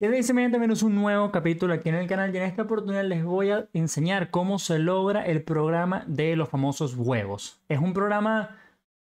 Desde también es un nuevo capítulo aquí en el canal y en esta oportunidad les voy a enseñar cómo se logra el programa de los famosos huevos. Es un programa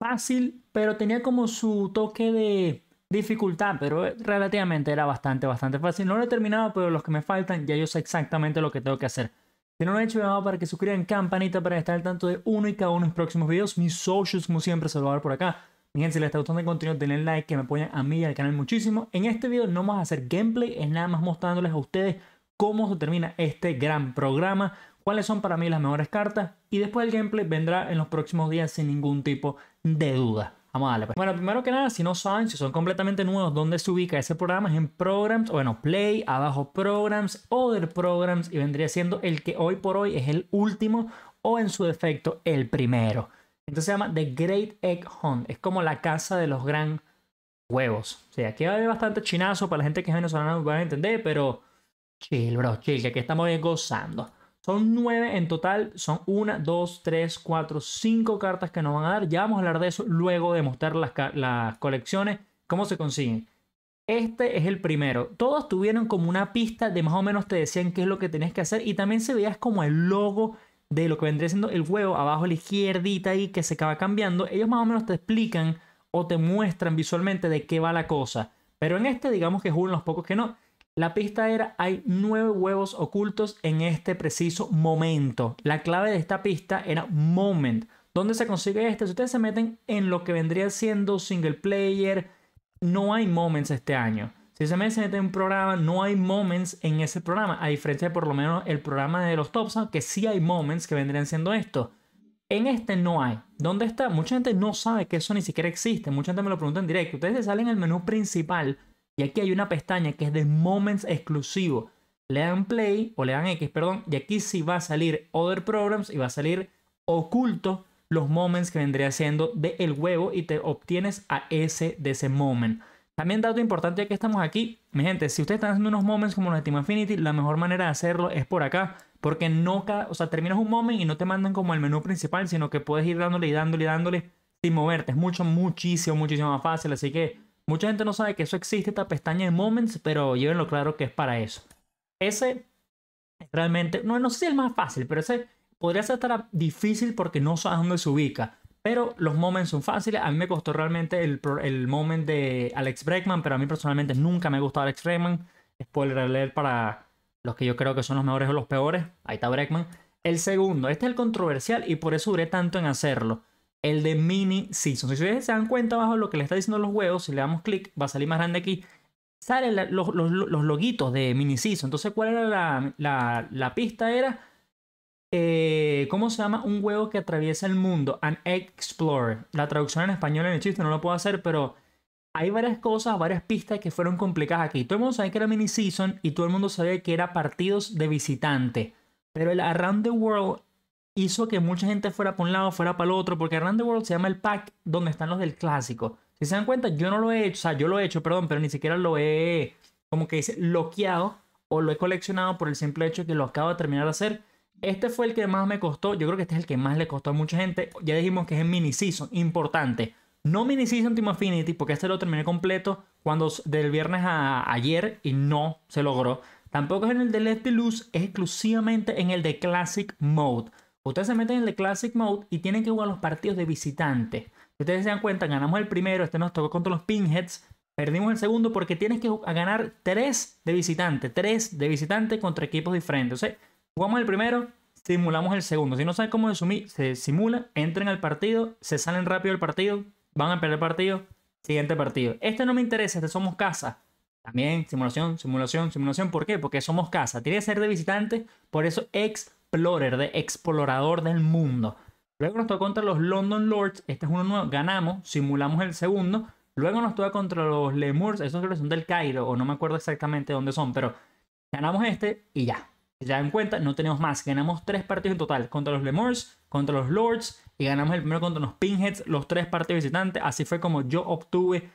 fácil, pero tenía como su toque de dificultad, pero relativamente era bastante, bastante fácil. No lo he terminado, pero los que me faltan ya yo sé exactamente lo que tengo que hacer. Si no lo he hecho, para que suscriban campanita para estar al tanto de uno y cada uno de mis próximos videos. Mis socios, como siempre, se lo voy a por acá. Miren, si les está gustando el contenido, denle like, que me apoyan a mí y al canal muchísimo. En este video no vamos a hacer gameplay, es nada más mostrándoles a ustedes cómo se termina este gran programa, cuáles son para mí las mejores cartas y después el gameplay vendrá en los próximos días sin ningún tipo de duda. Vamos a darle. Pues. Bueno, primero que nada, si no saben, si son completamente nuevos, ¿dónde se ubica ese programa? Es en Programs, o bueno, Play, abajo Programs, Other Programs, y vendría siendo el que hoy por hoy es el último o en su defecto el primero. Entonces se llama The Great Egg Hunt. Es como la casa de los gran huevos. O sea, aquí va a haber bastante chinazo para la gente que es venezolana, no van a entender, pero chill, bro, chill, que aquí estamos bien gozando. Son nueve en total, son una, dos, tres, cuatro, cinco cartas que nos van a dar. Ya vamos a hablar de eso luego de mostrar las, las colecciones, cómo se consiguen. Este es el primero. Todos tuvieron como una pista de más o menos te decían qué es lo que tenías que hacer y también se veía como el logo de lo que vendría siendo el huevo abajo a la izquierdita y que se acaba cambiando, ellos más o menos te explican o te muestran visualmente de qué va la cosa. Pero en este, digamos que es uno de los pocos que no. La pista era hay nueve huevos ocultos en este preciso momento. La clave de esta pista era moment. ¿Dónde se consigue este? Si ustedes se meten en lo que vendría siendo single player, no hay moments este año. Si se me mete un programa, no hay moments en ese programa, a diferencia de por lo menos el programa de los Topsa, que sí hay moments que vendrían siendo esto. En este no hay. ¿Dónde está? Mucha gente no sabe que eso ni siquiera existe. Mucha gente me lo pregunta en directo. Ustedes se salen al menú principal y aquí hay una pestaña que es de moments exclusivo. Le dan play o le dan X, perdón, y aquí sí va a salir other programs y va a salir oculto los moments que vendría siendo de el huevo y te obtienes a ese de ese moment. También dato importante que estamos aquí, mi gente, si ustedes están haciendo unos moments como los de Team Infinity, la mejor manera de hacerlo es por acá, porque no, o sea, terminas un moment y no te mandan como el menú principal, sino que puedes ir dándole y dándole y dándole sin moverte. Es mucho, muchísimo, muchísimo más fácil, así que mucha gente no sabe que eso existe, esta pestaña de moments, pero llévenlo claro que es para eso. Ese realmente, no, no sé si es el más fácil, pero ese podría ser difícil porque no sabes dónde se ubica. Pero los moments son fáciles. A mí me costó realmente el, el moment de Alex Bregman, pero a mí personalmente nunca me gustado Alex Bregman. Spoiler alert para los que yo creo que son los mejores o los peores. Ahí está Bregman. El segundo, este es el controversial y por eso duré tanto en hacerlo. El de mini season. Si ustedes se dan cuenta abajo lo que le está diciendo los huevos, si le damos clic, va a salir más grande aquí. Salen los, los, loguitos de mini season. Entonces, ¿cuál era la, la pista? Era eh, ¿cómo se llama? Un huevo que atraviesa el mundo, An Explorer. La traducción en español en el chiste no lo puedo hacer, pero hay varias cosas, varias pistas que fueron complicadas aquí. Todo el mundo sabía que era mini season y todo el mundo sabía que era partidos de visitante. Pero el Around the World hizo que mucha gente fuera para un lado, fuera para el otro, porque Around the World se llama el pack donde están los del clásico. Si se dan cuenta, yo no lo he hecho, o sea, yo lo he hecho, perdón, pero ni siquiera lo he, como que dice, bloqueado o lo he coleccionado por el simple hecho de que lo acabo de terminar de hacer este fue el que más me costó. Yo creo que este es el que más le costó a mucha gente. Ya dijimos que es en mini season, importante. No mini season Team Affinity, porque este lo terminé completo cuando del viernes a ayer y no se logró. Tampoco es en el de Let Loose, es exclusivamente en el de Classic Mode. Ustedes se meten en el de Classic Mode y tienen que jugar los partidos de visitante Si ustedes se dan cuenta, ganamos el primero, este nos tocó contra los Pinheads, perdimos el segundo porque tienes que ganar 3 de visitante, Tres de visitante contra equipos diferentes. O Jugamos el primero, simulamos el segundo. Si no saben cómo se simula, entren al partido, se salen rápido del partido, van a perder partido, siguiente partido. Este no me interesa, este somos casa. También simulación, simulación, simulación. ¿Por qué? Porque somos casa. Tiene que ser de visitante, por eso explorer, de explorador del mundo. Luego nos toca contra los London Lords. Este es uno nuevo. Ganamos, simulamos el segundo. Luego nos toca contra los Lemurs. Esos que son del Cairo, o no me acuerdo exactamente dónde son, pero ganamos este y ya ya en cuenta, no tenemos más. Ganamos tres partidos en total contra los Lemurs, contra los Lords y ganamos el primero contra los Pinheads, los tres partidos visitantes. Así fue como yo obtuve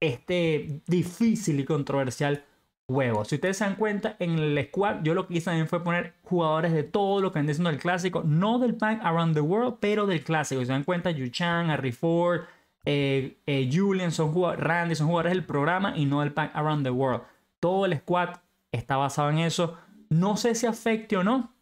este difícil y controversial juego. Si ustedes se dan cuenta, en el squad yo lo que hice también fue poner jugadores de todo lo que han diciendo el clásico, no del pack Around the World, pero del clásico. Si se dan cuenta, Yuchan, Harry Ford, eh, eh, Julian, son Randy, son jugadores del programa y no del Pack Around the World. Todo el squad está basado en eso. No sé si afecte o no.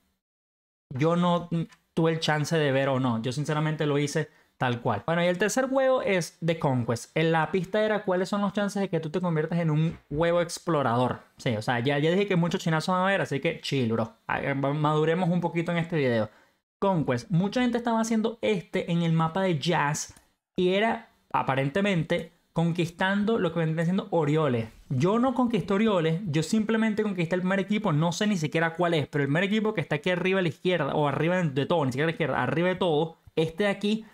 Yo no tuve el chance de ver o no. Yo sinceramente lo hice tal cual. Bueno, y el tercer huevo es de Conquest. En la pista era cuáles son los chances de que tú te conviertas en un huevo explorador. Sí, o sea, ya, ya dije que muchos chinazos van a ver, así que chill, bro. Maduremos un poquito en este video. Conquest. Mucha gente estaba haciendo este en el mapa de Jazz y era aparentemente conquistando lo que vendría siendo Orioles. Yo no conquisté Orioles, yo simplemente conquisté el primer equipo, no sé ni siquiera cuál es, pero el primer equipo que está aquí arriba a la izquierda, o arriba de todo, ni siquiera a la izquierda, arriba de todo, este de aquí,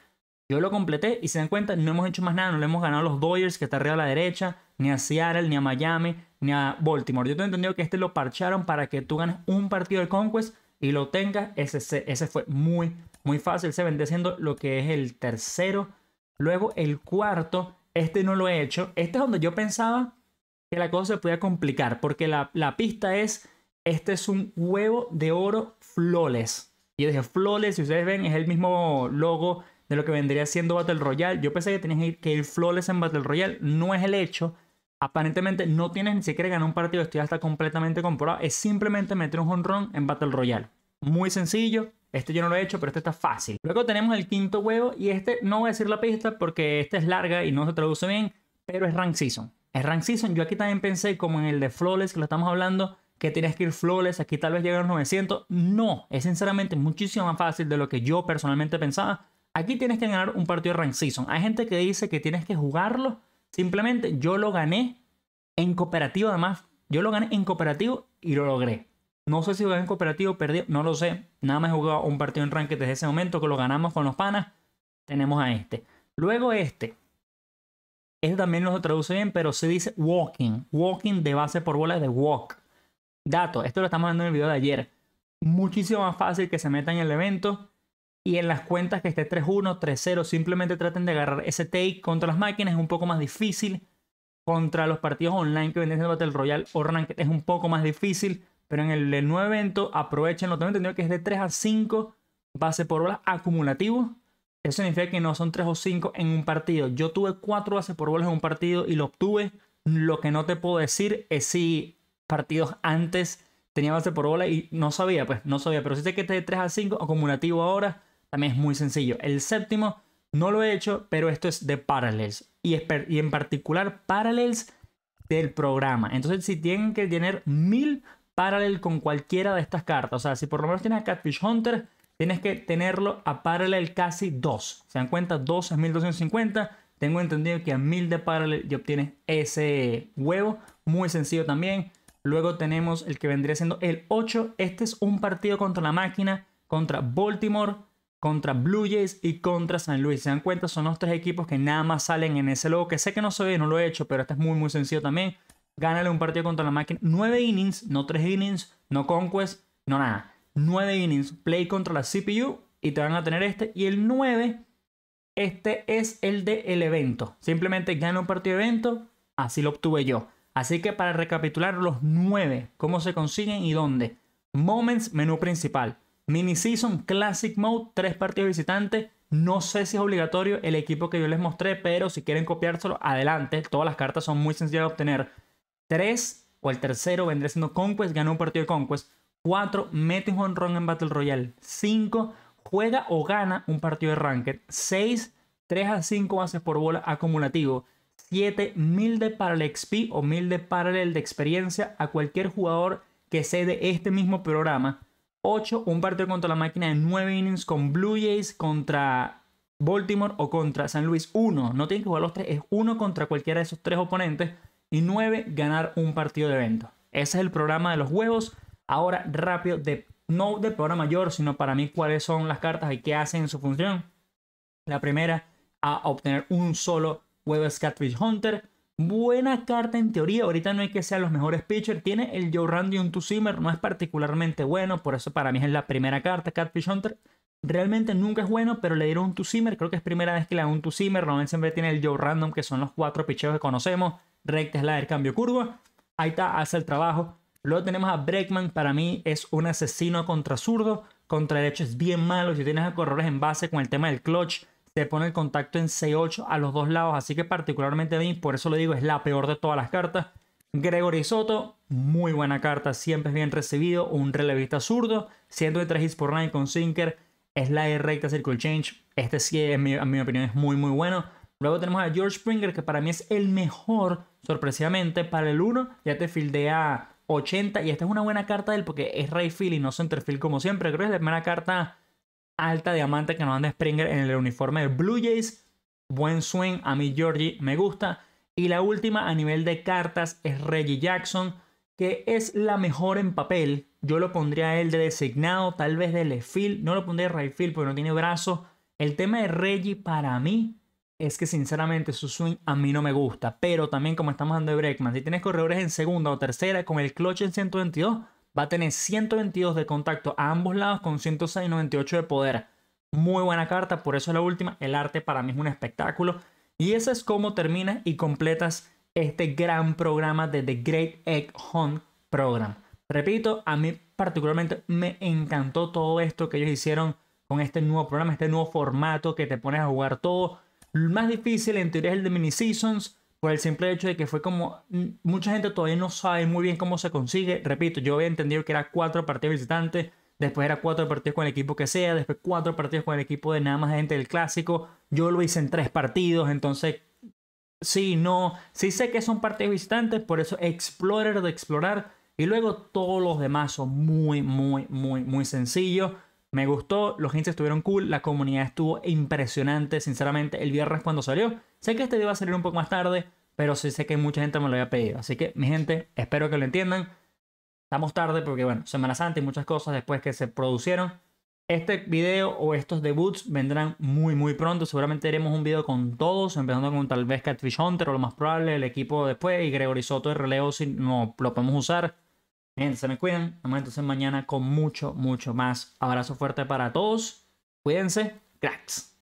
yo lo completé y se dan cuenta, no hemos hecho más nada, no le hemos ganado a los Dodgers que está arriba a la derecha, ni a Seattle, ni a Miami, ni a Baltimore. Yo tengo entendido que este lo parcharon para que tú ganes un partido del Conquest y lo tengas. Ese, ese fue muy, muy fácil. Se vendría siendo lo que es el tercero. Luego el cuarto este no lo he hecho. Este es donde yo pensaba que la cosa se podía complicar, porque la, pista es, este es un huevo de oro Flores. Y yo dije, Flores, si ustedes ven, es el mismo logo de lo que vendría siendo Battle Royale. Yo pensé que tenías que ir Flores en Battle Royale. No es el hecho. Aparentemente no tienes ni siquiera ganar un partido, esto ya está completamente comprobado. Es simplemente meter un jonrón en Battle Royale. Muy sencillo, este yo no lo he hecho, pero este está fácil. Luego tenemos el quinto huevo y este no voy a decir la pista porque esta es larga y no se traduce bien, pero es Rank Season. Es Rank Season. Yo aquí también pensé, como en el de Flawless, que lo estamos hablando, que tienes que ir Flawless, aquí tal vez a los 900. No, es sinceramente muchísimo más fácil de lo que yo personalmente pensaba. Aquí tienes que ganar un partido de Rank Season. Hay gente que dice que tienes que jugarlo. Simplemente yo lo gané en cooperativo, además. Yo lo gané en cooperativo y lo logré. No sé si jugué en cooperativo, perdido, no lo sé. Nada más he jugado un partido en ranked desde ese momento que lo ganamos con los panas. Tenemos a este. Luego este. Este también lo traduce bien, pero se dice walking. Walking de base por bola de walk. Dato, esto lo estamos dando en el video de ayer. Muchísimo más fácil que se metan en el evento y en las cuentas que esté 3-1, 3-0, simplemente traten de agarrar ese take contra las máquinas. Es un poco más difícil. Contra los partidos online que venden en Battle Royale o Ranked es un poco más difícil. Pero en el, nuevo evento, aprovechenlo. Tengo entendido que es de 3 a 5 bases por bolas acumulativo Eso significa que no son 3 o 5 en un partido. Yo tuve 4 bases por bolas en un partido y lo obtuve. Lo que no te puedo decir es si partidos antes tenía base por bola y no sabía, pues no sabía. Pero si sé que es este de 3 a 5 acumulativo ahora también es muy sencillo. El séptimo no lo he hecho, pero esto es de Parallels. Y, y en particular Parallels del programa. Entonces, si tienen que tener 1000... Paralel con cualquiera de estas cartas. O sea, si por lo menos tienes a Catfish Hunter, tienes que tenerlo a paralel casi 2. Se dan cuenta, 2 es 1250. Tengo entendido que a 1000 de paralel ya obtienes ese huevo. Muy sencillo también. Luego tenemos el que vendría siendo el 8. Este es un partido contra la máquina, contra Baltimore, contra Blue Jays y contra San Luis. Se dan cuenta, son los tres equipos que nada más salen en ese logo. Que sé que no se ve, no lo he hecho, pero este es muy, muy sencillo también gánale un partido contra la máquina. Nueve innings, no tres innings, no conquest, no nada. Nueve innings, play contra la CPU y te van a tener este. Y el 9, este es el del evento. Simplemente gana un partido de evento, así lo obtuve yo. Así que para recapitular los 9, cómo se consiguen y dónde. Moments, menú principal. Mini Season, Classic Mode, tres partidos visitantes. No sé si es obligatorio el equipo que yo les mostré, pero si quieren copiárselo, adelante. Todas las cartas son muy sencillas de obtener. 3 o el tercero vendría siendo Conquest, ganó un partido de Conquest. 4. Mete un honrón en Battle Royale. 5. Juega o gana un partido de Ranked. 6. 3 a 5 bases por bola acumulativo. 7. 1000 de el XP o 1000 de Parallel de experiencia a cualquier jugador que cede este mismo programa. 8. Un partido contra la máquina de 9 innings con Blue Jays contra Baltimore o contra San Luis. 1. No tiene que jugar los 3. Es 1 contra cualquiera de esos 3 oponentes y nueve, ganar un partido de evento. Ese es el programa de los huevos. Ahora rápido, de, no de programa mayor, sino para mí cuáles son las cartas y qué hacen en su función. La primera, a obtener un solo huevo Catfish Hunter. Buena carta en teoría, ahorita no hay que ser los mejores pitchers. Tiene el Joe Randy un Two-Simmer, no es particularmente bueno, por eso para mí es la primera carta, Catfish Hunter. Realmente nunca es bueno, pero le dieron un seamer creo que es primera vez que le dan un seamer Normalmente siempre tiene el Joe Random, que son los cuatro picheos que conocemos recta, es la del cambio, curva. Ahí está, hace el trabajo. Luego tenemos a Breckman para mí es un asesino contra zurdo. Contra derecho es bien malo. Si tienes a corredores en base con el tema del clutch, te pone el contacto en C8 a los dos lados. Así que particularmente bien. por eso lo digo, es la peor de todas las cartas. Gregory Soto, muy buena carta, siempre es bien recibido. Un relevista zurdo, 103 hits por 9 con Sinker, es la de recta, circle change. Este sí, en mi, mi opinión, es muy, muy bueno. Luego tenemos a George Springer, que para mí es el mejor sorpresivamente. Para el 1 ya te fildea 80 y esta es una buena carta de él porque es Rayfield y no Centerfield como siempre. Creo que es la primera carta alta diamante que nos manda Springer en el uniforme de Blue Jays. Buen swing, a mí Georgie me gusta. Y la última a nivel de cartas es Reggie Jackson, que es la mejor en papel. Yo lo pondría a él de designado, tal vez de left No lo pondría de right porque no tiene brazos. El tema de Reggie para mí es que sinceramente su swing a mí no me gusta. Pero también como estamos hablando de Breakman si tienes corredores en segunda o tercera con el clutch en 122, va a tener 122 de contacto a ambos lados con 106 de poder. Muy buena carta, por eso es la última. El arte para mí es un espectáculo. Y eso es como terminas y completas este gran programa de The Great Egg Hunt Program. Repito, a mí particularmente me encantó todo esto que ellos hicieron con este nuevo programa, este nuevo formato que te pones a jugar todo más difícil en teoría es el de mini seasons, por el simple hecho de que fue como mm, mucha gente todavía no sabe muy bien cómo se consigue. Repito, yo había entendido que era cuatro partidos visitantes, después era cuatro partidos con el equipo que sea, después cuatro partidos con el equipo de nada más gente del clásico. Yo lo hice en tres partidos, entonces sí, no, sí sé que son partidos visitantes, por eso Explorer de explorar y luego todos los demás son muy, muy, muy, muy sencillos. Me gustó, los hints estuvieron cool, la comunidad estuvo impresionante, sinceramente, el viernes cuando salió. Sé que este video a salir un poco más tarde, pero sí sé que mucha gente me lo había pedido. Así que, mi gente, espero que lo entiendan. Estamos tarde porque, bueno, Semana Santa y muchas cosas después que se producieron. Este video o estos debuts vendrán muy, muy pronto. Seguramente haremos un video con todos, empezando con tal vez Catfish Hunter o lo más probable, el equipo después y Gregory Soto de relevo si no lo podemos usar. Miren, se me cuidan. Nos vemos entonces mañana con mucho, mucho más. Abrazo fuerte para todos. Cuídense. Cracks.